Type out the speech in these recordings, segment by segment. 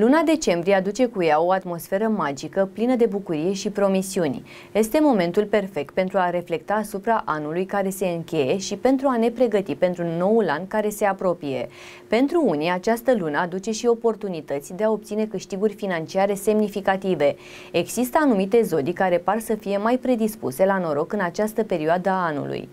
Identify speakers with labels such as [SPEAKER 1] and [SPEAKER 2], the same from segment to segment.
[SPEAKER 1] Luna decembrie aduce cu ea o atmosferă magică, plină de bucurie și promisiuni. Este momentul perfect pentru a reflecta asupra anului care se încheie și pentru a ne pregăti pentru noul an care se apropie. Pentru unii, această lună aduce și oportunități de a obține câștiguri financiare semnificative. Există anumite zodii care par să fie mai predispuse la noroc în această perioadă a anului.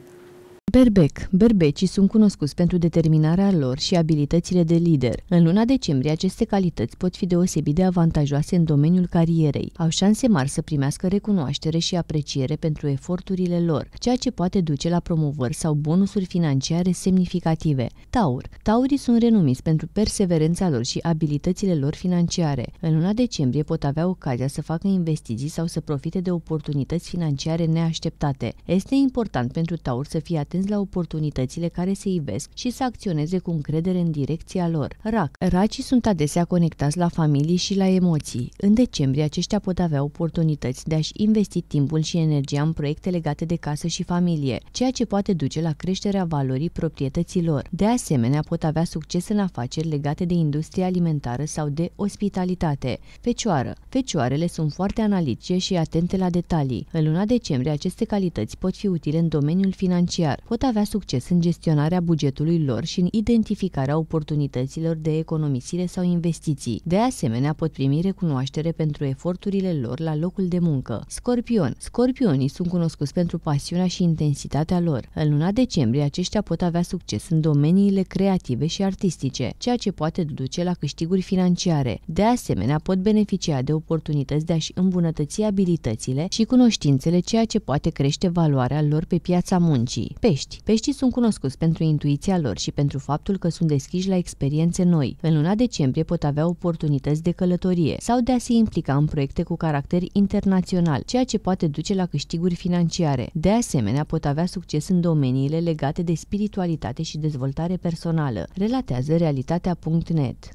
[SPEAKER 1] Berbec. Berbecii sunt cunoscuți pentru determinarea lor și abilitățile de lider. În luna decembrie, aceste calități pot fi deosebit de avantajoase în domeniul carierei. Au șanse mari să primească recunoaștere și apreciere pentru eforturile lor, ceea ce poate duce la promovări sau bonusuri financiare semnificative. Taur. Taurii sunt renumiți pentru perseverența lor și abilitățile lor financiare. În luna decembrie pot avea ocazia să facă investiții sau să profite de oportunități financiare neașteptate. Este important pentru Taur să fie atent atenți la oportunitățile care se ivesc și să acționeze cu încredere în direcția lor. RAC. Racii sunt adesea conectați la familii și la emoții. În decembrie, aceștia pot avea oportunități de a-și investi timpul și energia în proiecte legate de casă și familie, ceea ce poate duce la creșterea valorii proprietăților. De asemenea, pot avea succes în afaceri legate de industria alimentară sau de ospitalitate. Fecioară. Fecioarele sunt foarte analitice și atente la detalii. În luna decembrie, aceste calități pot fi utile în domeniul financiar pot avea succes în gestionarea bugetului lor și în identificarea oportunităților de economisire sau investiții. De asemenea, pot primi recunoaștere pentru eforturile lor la locul de muncă. Scorpion. Scorpionii sunt cunoscuți pentru pasiunea și intensitatea lor. În luna decembrie, aceștia pot avea succes în domeniile creative și artistice, ceea ce poate duce la câștiguri financiare. De asemenea, pot beneficia de oportunități de a-și îmbunătăți abilitățile și cunoștințele, ceea ce poate crește valoarea lor pe piața muncii. Pești pești. Peștii sunt cunoscuți pentru intuiția lor și pentru faptul că sunt deschiși la experiențe noi. În luna decembrie pot avea oportunități de călătorie sau de a se implica în proiecte cu caracter internațional, ceea ce poate duce la câștiguri financiare. De asemenea, pot avea succes în domeniile legate de spiritualitate și dezvoltare personală, relatează realitatea.net.